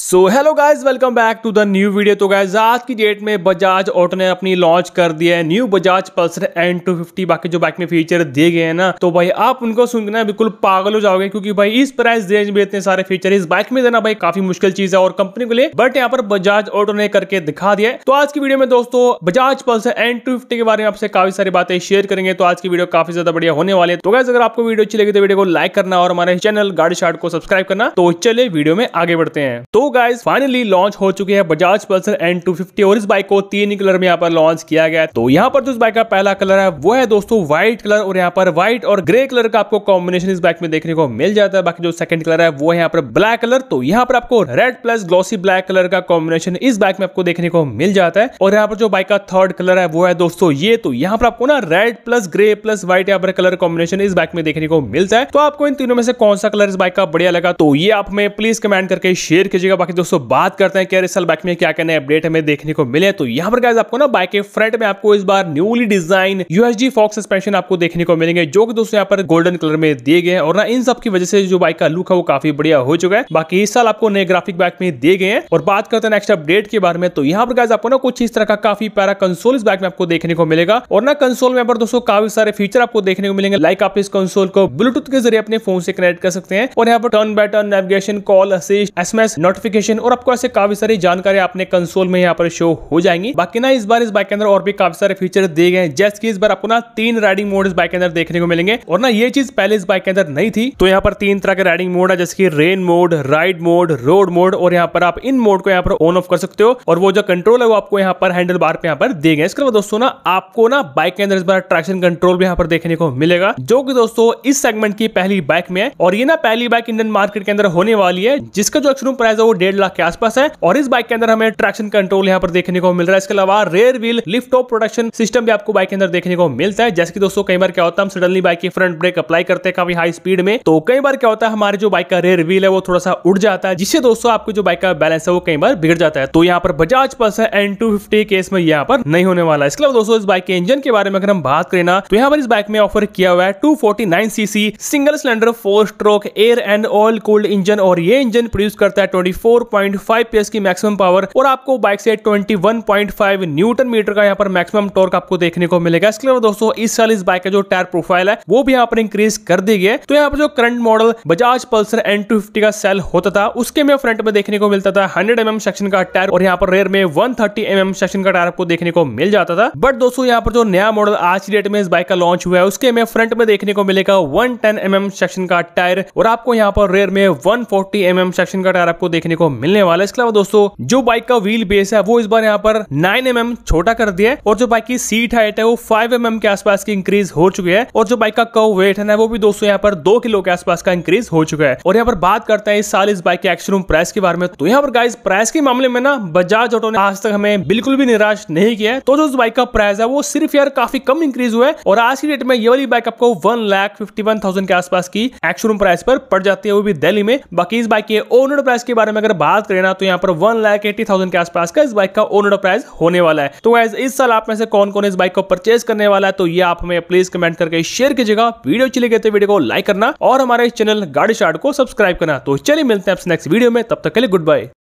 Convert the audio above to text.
so hello guys welcome back to the new video तो guys आज की date में बजाज ऑटो ने अपनी लॉन्च कर दिया है new Bajaj Pulsar N two fifty बाकी जो बाइक में फीचर दिए गए हैं ना तो भाई आप उनको सुनना बिल्कुल पागल हो जाओगे क्योंकि भाई इस प्राइस रेंज में इतने सारे फीचर इस बाइक में देना भाई काफी मुश्किल चीज है और कंपनी को लिए बट यहाँ पर बजाज ऑटो ने करके दिखा दिया तो आज की वीडियो में दोस्तों Bajaj Pulsar N two fifty के बारे में आपसे काफी सारी बातें शेयर करेंगे तो आज की वीडियो काफी ज्यादा बढ़िया होने वाले तो गाइज अगर आपको वीडियो अच्छी लगी तो वीडियो को लाइक करना और हमारे चैनल गाड़ी शार्ट को सब्सक्राइब करना तो चले वीडियो में आगे बढ़ते हैं तो गाइस फाइनली लॉन्च हो चुके हैं Bajaj Pulsar N two fifty और इस बाइक को तीन ही कलर में यहाँ पर लॉन्च किया गया तो यहाँ पर जो इस बाइक का पहला कलर है वो है दोस्तों व्हाइट कलर और यहाँ पर व्हाइट और ग्रे कलर का आपको कॉम्बिनेशन इस बाइक में देखने को मिल जाता है बाकी जो सेकंड कलर है वो है यहाँ पर ब्लैक कलर तो यहाँ पर आपको red plus glossy black colour का कॉम्बिनेशन इस बाइक में आपको देखने को मिल जाता है और यहाँ पर जो बाइक का थर्ड कलर है वो है दोस्तों ये तो यहाँ पर आपको ना red plus grey plus white यहाँ पर कलर कॉम्बिनेशन इस बाइक में देखने को मिलता है तो आपको इन तीनों में से कौन सा कलर इस बाइक का बढ़िया लगा तो ये आप हमें प्लीज कमेंट करके शेयर कीजिएगा मिलेगा बाकी दोस्तों बात करते हैं क्या साल बाइक में क्या क्या अपडेट हमें देखने को मिले तो यहाँ पर गाइज आपको ना बाइक के फ्रंट में आपको इस बार न्यूली डिजाइन यूएसजी फॉक्स सस्पेंशन आपको देखने को मिलेंगे जो कि दोस्तों यहाँ पर गोल्डन कलर में दिए गए और ना इन सब की वजह से जो बाइक का लुक है वो काफी बढ़िया हो चुका है बाकी इस साल आपको नए ग्राफिक बाइक में दिए गए हैं और बात करते हैं नेक्स्ट अपडेट के बारे में तो यहाँ पर गाइज आपको ना कुछ इस तरह का काफी प्यारा कंसोल इस बाइक में आपको देखने को मिलेगा और ना कंसोल में दोस्तों काफी सारे फीचर आपको देखने को मिलेंगे लाइक आप इस कंसोल को ब्लूटूथ के जरिए अपने फोन से कनेक्ट कर सकते हैं और यहाँ पर turn by turn navigation call assist S note notification और आपको ऐसे काफी सारी जानकारी आपने कंसोल में यहाँ पर शो हो जाएंगी बाकी ना इस बार इस बाइक के अंदर और भी काफी सारे फीचर दिए गए जैसे की इस बार आपको ना तीन राइडिंग मोड इस बाइक के अंदर देखने को मिलेंगे और ना ये चीज पहले इस बाइक के अंदर नहीं थी तो यहाँ पर तीन तरह के राइडिंग मोड है जैसे की rain mode ride mode road mode और यहाँ पर आप इन मोड को यहाँ पर ऑन ऑफ कर सकते हो और वो जो कंट्रोल है वो आपको यहाँ पर हैंडल बार पे यहाँ पर दिए गए इसके अलावा दोस्तों ना आपको ना बाइक के अंदर इस बार ट्रैक्शन कंट्रोल भी यहाँ पर देखने को मिलेगा जो कि दोस्तों इस सेगमेंट की पहली बाइक में है और ये ना पहली बाइक इंडियन मार्केट के अंदर होने वाली है जिसका जो एक्सरूम प्राइस है वो डेढ़ लाख के आसपास है और इस बाइक के अंदर हमें ट्रैक्शन कंट्रोल यहाँ पर देखने को मिल रहा है इसके अलावा rear wheel lift off protection system भी आपको बाइक के अंदर देखने को मिलता है जैसे कि दोस्तों कई बार क्या होता है हम सडनली बाइक की फ्रंट ब्रेक अप्लाई करते हैं काफी हाई स्पीड में तो कई बार क्या होता है हमारे जो बाइक का रेयर व्हील है वो थोड़ा सा उड़ जाता है जिससे दोस्तों आपको जो बाइक का बैलेंस है वो कई बार बिगड़ जाता है तो यहाँ पर बजाज है एन टू फिफ्टी केस में यहाँ पर नहीं होने वाला इसके अलावा दोस्तों इस बाइक के इंजन के बारे में अगर हम बात करें ना तो यहाँ पर इस बाइक में ऑफर किया हुआ है two CC single cylinder four stroke air and oil cooled engine और ये इंजन प्रोड्यूस करता है ट्वेंटी 24.5 की मैक्सिमम पावर और आपको बाइक से 21.5 न्यूटन मीटर का यहाँ पर मैक्सिमम टॉर्क आपको देखने को मिलेगा इसके अलावा दोस्तों इस साल इस बाइक का जो टायर प्रोफाइल है वो भी यहाँ पर इंक्रीज कर दी गई तो यहाँ पर जो current model Bajaj Pulsar N का सेल होता था उसके में फ्रंट में देखने को मिलता था हंड्रेड एम सेक्शन का टायर और यहाँ पर रेयर में वन थर्टी एम सेक्शन का टायर आपको देखने को मिल जाता था बट दोस्तों यहाँ पर जो नया मॉडल आज डेट में इस बाइक का लॉन्च हुआ है उसके में फ्रंट में देखने को मिलेगा वन टेन एम सेक्शन का टायर और आपको यहाँ पर रेयर में वन फोर्टी एम सेक्शन का टायर आपको देखने देखने को मिलने वाला है इसके अलावा दोस्तों जो बाइक का व्हील बेस है वो इस बार यहाँ पर नाइन एम mm छोटा कर दिया है और जो बाइक की सीट हाइट है वो फाइव एम mm के आसपास की इंक्रीज हो चुकी है और जो बाइक का कव वेट है ना वो भी दोस्तों यहाँ पर दो किलो के आसपास का इंक्रीज हो चुका है और यहाँ पर बात करते हैं इस साल इस बाइक के एक्सरूम प्राइस के बारे में तो यहाँ पर गाइस प्राइस के मामले में ना बजाज ऑटो ने आज तक हमें बिल्कुल भी निराश नहीं किया तो जो बाइक का प्राइस है वो सिर्फ यार काफी कम इंक्रीज हुआ है और आज की डेट में ये वाली बाइक आपको one lakh fifty one thousand के आसपास की एक्सरूम प्राइस पर पड़ जाती है वो भी दिल्ली में बाकी इस बाइक के ओनर प्राइस के बारे में अगर बात करें ना तो यहाँ पर वन लाख एटी थाउजेंड के आसपास का इस बाइक का ओनर प्राइस होने वाला है तो एज इस साल आप में से कौन कौन इस बाइक को परचेज करने वाला है तो ये आप हमें प्लीज कमेंट करके शेयर कीजिएगा वीडियो चले गए तो वीडियो को लाइक करना और हमारे चैनल गाड़ी शार्ट को सब्सक्राइब करना तो चलिए मिलते हैं आपसे नेक्स्ट वीडियो में तब तक के लिए गुड बाय